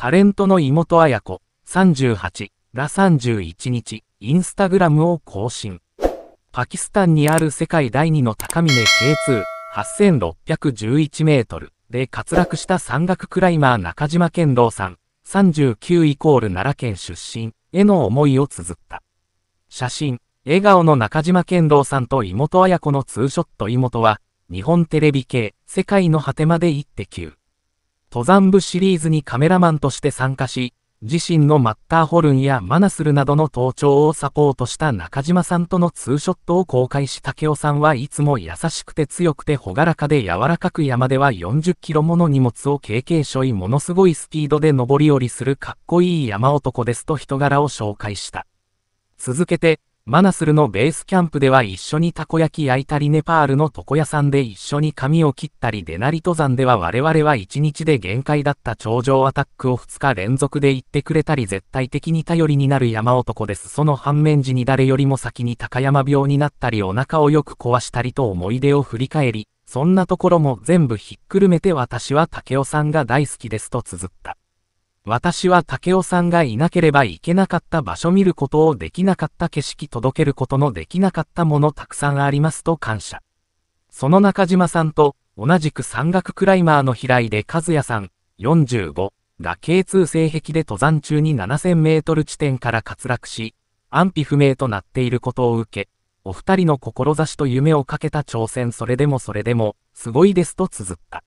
タレントの妹綾子、38が31日、インスタグラムを更新。パキスタンにある世界第2の高峰 K2、8611メートルで滑落した山岳クライマー中島健道さん、39イコール奈良県出身への思いを綴った。写真、笑顔の中島健道さんと妹綾子のツーショット妹は、日本テレビ系、世界の果てまで1.9。登山部シリーズにカメラマンとして参加し、自身のマッターホルンやマナスルなどの登頂をサポートした中島さんとのツーショットを公開し武雄さんはいつも優しくて強くて朗らかで柔らかく山では40キロもの荷物を経験しょいものすごいスピードで上り下りするかっこいい山男ですと人柄を紹介した。続けて、マナスルのベースキャンプでは一緒にたこ焼き焼いたりネパールの床屋さんで一緒に髪を切ったりデナリ登山では我々は1日で限界だった頂上アタックを2日連続で行ってくれたり絶対的に頼りになる山男ですその反面時に誰よりも先に高山病になったりお腹をよく壊したりと思い出を振り返りそんなところも全部ひっくるめて私は竹雄さんが大好きですと綴った私は竹雄さんがいなければいけなかった場所見ることをできなかった景色届けることのできなかったものたくさんありますと感謝。その中島さんと、同じく山岳クライマーの平井で和也さん、45が K2 性壁で登山中に7000メートル地点から滑落し、安否不明となっていることを受け、お二人の志と夢をかけた挑戦それでもそれでも、すごいですと綴った。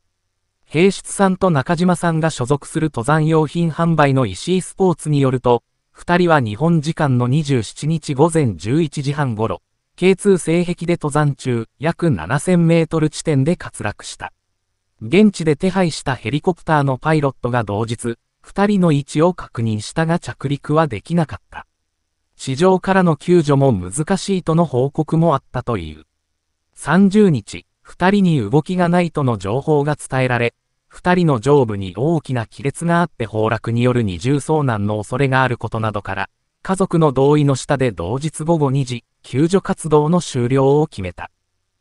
平室さんと中島さんが所属する登山用品販売の石井スポーツによると、2人は日本時間の27日午前11時半ごろ、K2 西壁で登山中、約7000メートル地点で滑落した。現地で手配したヘリコプターのパイロットが同日、2人の位置を確認したが着陸はできなかった。地上からの救助も難しいとの報告もあったという。30日、2人に動きがないとの情報が伝えられ、二人の上部に大きな亀裂があって崩落による二重遭難の恐れがあることなどから、家族の同意の下で同日午後2時、救助活動の終了を決めた。